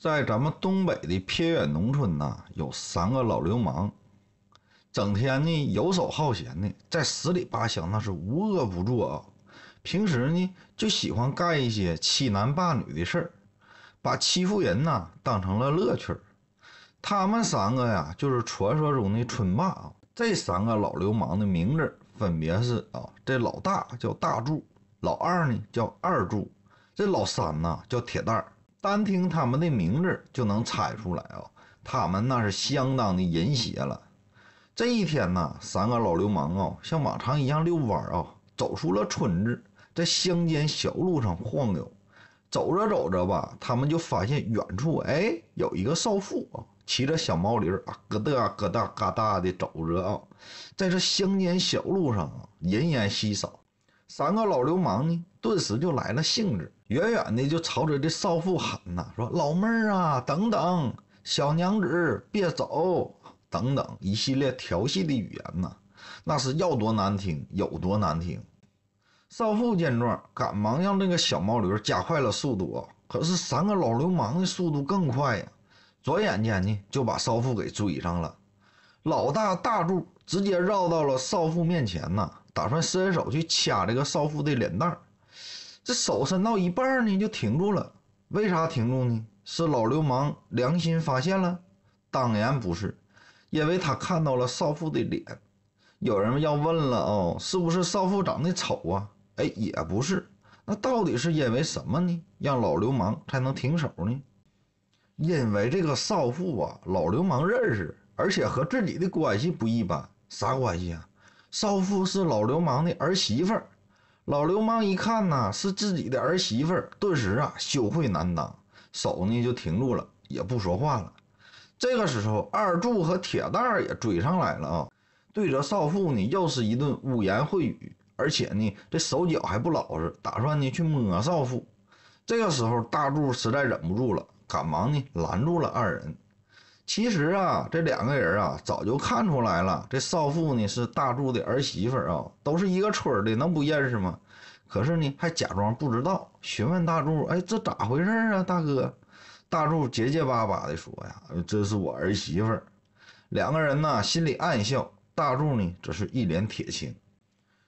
在咱们东北的偏远农村呐，有三个老流氓，整天呢游手好闲的，在十里八乡那是无恶不作啊。平时呢就喜欢干一些欺男霸女的事儿，把欺负人呐当成了乐趣儿。他们三个呀，就是传说中的村霸啊。这三个老流氓的名字分别是啊，这老大叫大柱，老二呢叫二柱，这老三呐叫铁蛋儿。单听他们的名字就能猜出来啊，他们那是相当的淫邪了。这一天呢，三个老流氓啊，像往常一样遛弯儿啊，走出了村子，在乡间小路上晃悠。走着走着吧，他们就发现远处哎，有一个少妇啊，骑着小毛驴儿啊，咯哒咯哒咯哒的走着啊，在这乡间小路上啊，人烟稀少。三个老流氓呢，顿时就来了兴致，远远的就朝着这少妇喊呐：“说老妹儿啊，等等，小娘子别走，等等……一系列调戏的语言呐，那是要多难听有多难听。”少妇见状，赶忙让那个小毛驴加快了速度。可是三个老流氓的速度更快呀，转眼间呢，就把少妇给追上了。老大大柱直接绕到了少妇面前呐。打算伸手去掐这个少妇的脸蛋儿，这手伸到一半呢就停住了。为啥停住呢？是老流氓良心发现了？当然不是，因为他看到了少妇的脸。有人要问了哦，是不是少妇长得丑啊？哎，也不是。那到底是因为什么呢？让老流氓才能停手呢？因为这个少妇啊，老流氓认识，而且和自己的关系不一般。啥关系啊？少妇是老流氓的儿媳妇儿，老流氓一看呐是自己的儿媳妇儿，顿时啊羞愧难当，手呢就停住了，也不说话了。这个时候，二柱和铁蛋儿也追上来了啊，对着少妇呢又是一顿污言秽语，而且呢这手脚还不老实，打算呢去摸少妇。这个时候，大柱实在忍不住了，赶忙呢拦住了二人。其实啊，这两个人啊，早就看出来了，这少妇呢是大柱的儿媳妇啊，都是一个村儿的，能不认识吗？可是呢，还假装不知道，询问大柱：“哎，这咋回事啊，大哥？”大柱结结巴巴地说：“呀，这是我儿媳妇。”两个人呢心里暗笑，大柱呢则是一脸铁青。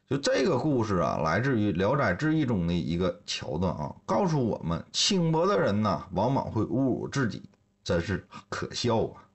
就这个故事啊，来自于《聊斋志异》中的一个桥段啊，告诉我们：轻薄的人呢，往往会侮辱自己。真是可笑啊！